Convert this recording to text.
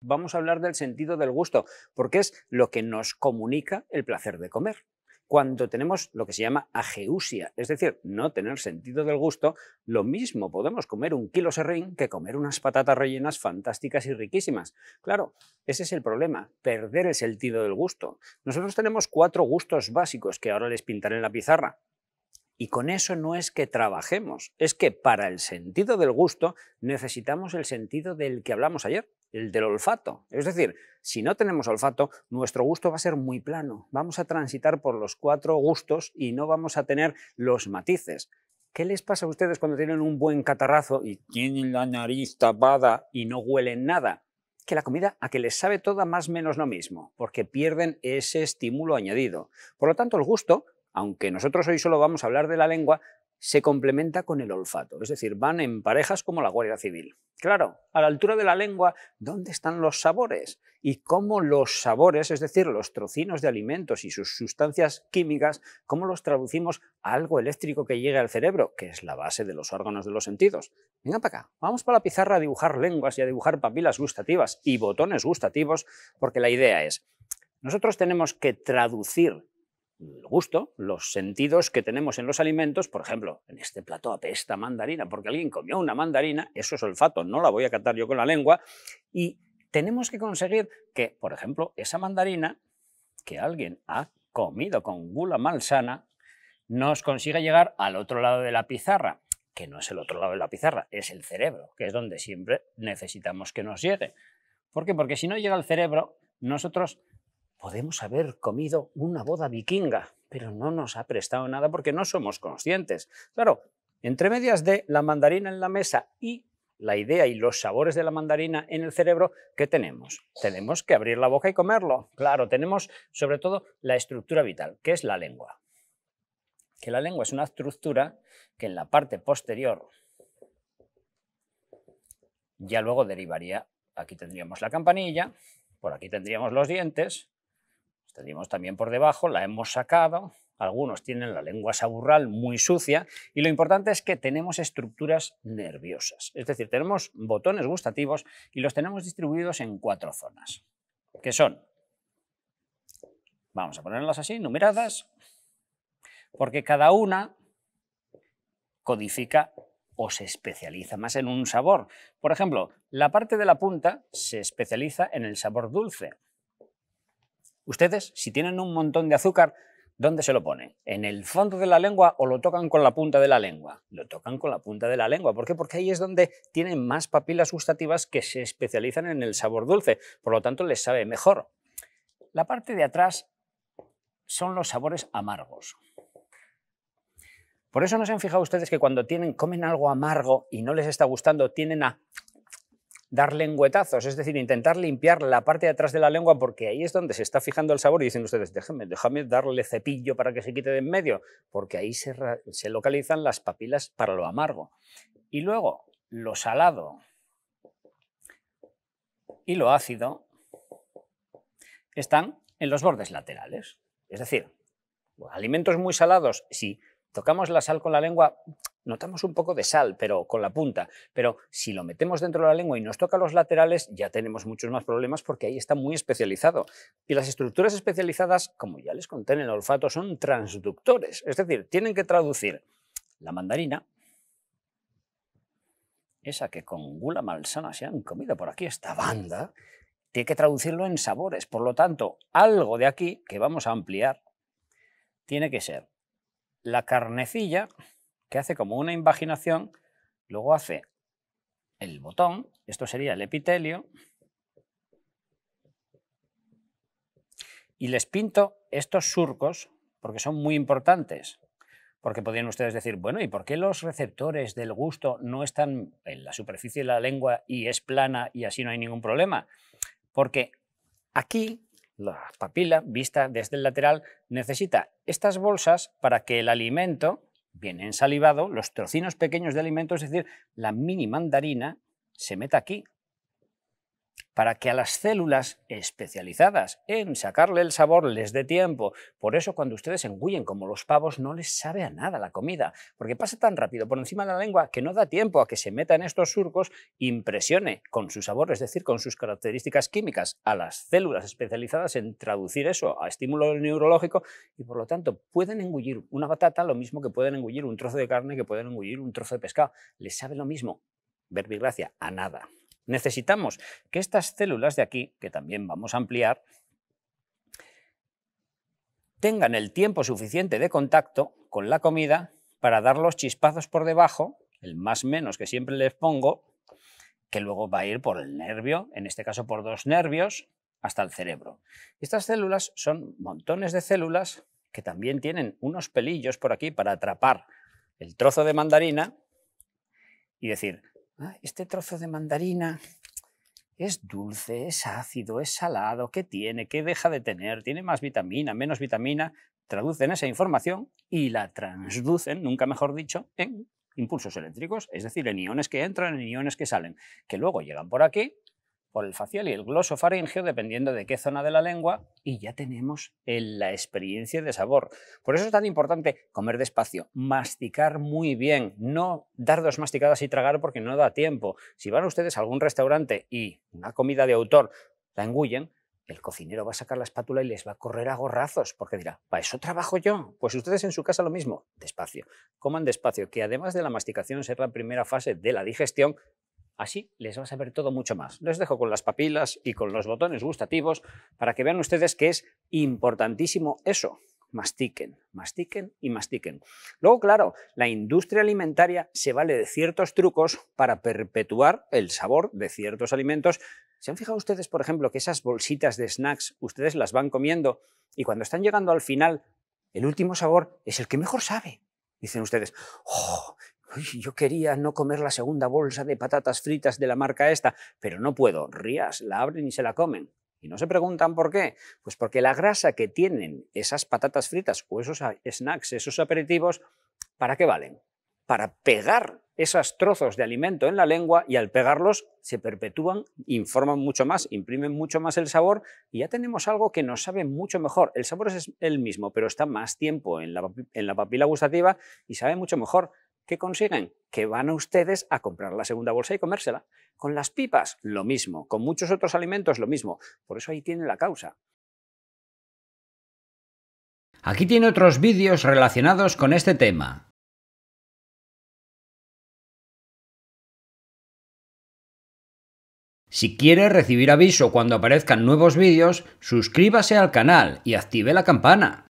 Vamos a hablar del sentido del gusto, porque es lo que nos comunica el placer de comer. Cuando tenemos lo que se llama ageusia, es decir, no tener sentido del gusto, lo mismo podemos comer un kilo serrín que comer unas patatas rellenas fantásticas y riquísimas. Claro, ese es el problema, perder el sentido del gusto. Nosotros tenemos cuatro gustos básicos que ahora les pintaré en la pizarra, y con eso no es que trabajemos, es que para el sentido del gusto necesitamos el sentido del que hablamos ayer, el del olfato. Es decir, si no tenemos olfato, nuestro gusto va a ser muy plano. Vamos a transitar por los cuatro gustos y no vamos a tener los matices. ¿Qué les pasa a ustedes cuando tienen un buen catarrazo y tienen la nariz tapada y no huelen nada? Que la comida a que les sabe toda más menos lo mismo, porque pierden ese estímulo añadido. Por lo tanto, el gusto, aunque nosotros hoy solo vamos a hablar de la lengua, se complementa con el olfato, es decir, van en parejas como la Guardia Civil. Claro, a la altura de la lengua, ¿dónde están los sabores? Y cómo los sabores, es decir, los trocinos de alimentos y sus sustancias químicas, cómo los traducimos a algo eléctrico que llegue al cerebro, que es la base de los órganos de los sentidos. Venga para acá, vamos para la pizarra a dibujar lenguas y a dibujar papilas gustativas y botones gustativos, porque la idea es, nosotros tenemos que traducir el gusto, los sentidos que tenemos en los alimentos, por ejemplo, en este plato apesta mandarina, porque alguien comió una mandarina, eso es olfato, no la voy a catar yo con la lengua, y tenemos que conseguir que, por ejemplo, esa mandarina que alguien ha comido con gula malsana, nos consiga llegar al otro lado de la pizarra, que no es el otro lado de la pizarra, es el cerebro, que es donde siempre necesitamos que nos llegue. ¿Por qué? Porque si no llega al cerebro, nosotros podemos haber comido una boda vikinga, pero no nos ha prestado nada porque no somos conscientes. Claro, entre medias de la mandarina en la mesa y la idea y los sabores de la mandarina en el cerebro, ¿qué tenemos? Tenemos que abrir la boca y comerlo. Claro, tenemos sobre todo la estructura vital, que es la lengua. Que la lengua es una estructura que en la parte posterior ya luego derivaría, aquí tendríamos la campanilla, por aquí tendríamos los dientes, tenemos también por debajo, la hemos sacado, algunos tienen la lengua saburral muy sucia y lo importante es que tenemos estructuras nerviosas. Es decir, tenemos botones gustativos y los tenemos distribuidos en cuatro zonas, que son, vamos a ponerlas así, numeradas, porque cada una codifica o se especializa más en un sabor. Por ejemplo, la parte de la punta se especializa en el sabor dulce, Ustedes, si tienen un montón de azúcar, ¿dónde se lo ponen? ¿En el fondo de la lengua o lo tocan con la punta de la lengua? Lo tocan con la punta de la lengua. ¿Por qué? Porque ahí es donde tienen más papilas gustativas que se especializan en el sabor dulce. Por lo tanto, les sabe mejor. La parte de atrás son los sabores amargos. Por eso no se han fijado ustedes que cuando tienen, comen algo amargo y no les está gustando, tienen a dar lengüetazos, es decir, intentar limpiar la parte de atrás de la lengua porque ahí es donde se está fijando el sabor y dicen ustedes, déjame, déjame darle cepillo para que se quite de en medio, porque ahí se, localizan las papilas para lo amargo. Y luego, lo salado y lo ácido están en los bordes laterales. Es decir, alimentos muy salados, sí tocamos la sal con la lengua, notamos un poco de sal, pero con la punta. Pero si lo metemos dentro de la lengua y nos toca los laterales, ya tenemos muchos más problemas porque ahí está muy especializado. Y las estructuras especializadas, como ya les conté en el olfato, son transductores. Es decir, tienen que traducir la mandarina, esa que con gula malsana se han comido por aquí, esta banda, tiene que traducirlo en sabores. Por lo tanto, algo de aquí que vamos a ampliar tiene que ser la carnecilla, que hace como una invaginación, luego hace el botón, esto sería el epitelio, y les pinto estos surcos porque son muy importantes. Porque podrían ustedes decir, bueno, ¿y por qué los receptores del gusto no están en la superficie de la lengua y es plana y así no hay ningún problema? Porque aquí la papila vista desde el lateral necesita estas bolsas para que el alimento, bien ensalivado, los trocinos pequeños de alimento, es decir, la mini mandarina, se meta aquí para que a las células especializadas en sacarle el sabor les dé tiempo. Por eso cuando ustedes engullen como los pavos no les sabe a nada la comida, porque pasa tan rápido por encima de la lengua que no da tiempo a que se meta en estos surcos, impresione con su sabor, es decir, con sus características químicas, a las células especializadas en traducir eso a estímulo neurológico y por lo tanto pueden engullir una batata lo mismo que pueden engullir un trozo de carne, que pueden engullir un trozo de pescado. Les sabe lo mismo, verbigracia, a nada. Necesitamos que estas células de aquí, que también vamos a ampliar, tengan el tiempo suficiente de contacto con la comida para dar los chispazos por debajo, el más menos que siempre les pongo, que luego va a ir por el nervio, en este caso por dos nervios, hasta el cerebro. Estas células son montones de células que también tienen unos pelillos por aquí para atrapar el trozo de mandarina y decir, este trozo de mandarina es dulce, es ácido, es salado, ¿qué tiene? ¿Qué deja de tener? ¿Tiene más vitamina, menos vitamina? Traducen esa información y la transducen, nunca mejor dicho, en impulsos eléctricos, es decir, en iones que entran, en iones que salen, que luego llegan por aquí por el facial y el glosofaringeo, dependiendo de qué zona de la lengua, y ya tenemos la experiencia de sabor. Por eso es tan importante comer despacio, masticar muy bien, no dar dos masticadas y tragar porque no da tiempo. Si van ustedes a algún restaurante y una comida de autor la engullen, el cocinero va a sacar la espátula y les va a correr a gorrazos, porque dirá, ¿para eso trabajo yo? Pues ustedes en su casa lo mismo, despacio. Coman despacio, que además de la masticación ser la primera fase de la digestión, Así les va a ver todo mucho más. Les dejo con las papilas y con los botones gustativos para que vean ustedes que es importantísimo eso. Mastiquen, mastiquen y mastiquen. Luego, claro, la industria alimentaria se vale de ciertos trucos para perpetuar el sabor de ciertos alimentos. ¿Se han fijado ustedes, por ejemplo, que esas bolsitas de snacks ustedes las van comiendo y cuando están llegando al final, el último sabor es el que mejor sabe? Dicen ustedes, ¡Oh! yo quería no comer la segunda bolsa de patatas fritas de la marca esta, pero no puedo. Rías, la abren y se la comen. Y no se preguntan por qué. Pues porque la grasa que tienen esas patatas fritas o esos snacks, esos aperitivos, ¿para qué valen? Para pegar esos trozos de alimento en la lengua y al pegarlos se perpetúan, informan mucho más, imprimen mucho más el sabor y ya tenemos algo que nos sabe mucho mejor. El sabor es el mismo, pero está más tiempo en la, en la papila gustativa y sabe mucho mejor. ¿Qué consiguen? Que van a ustedes a comprar la segunda bolsa y comérsela. Con las pipas, lo mismo. Con muchos otros alimentos, lo mismo. Por eso ahí tiene la causa. Aquí tiene otros vídeos relacionados con este tema. Si quiere recibir aviso cuando aparezcan nuevos vídeos, suscríbase al canal y active la campana.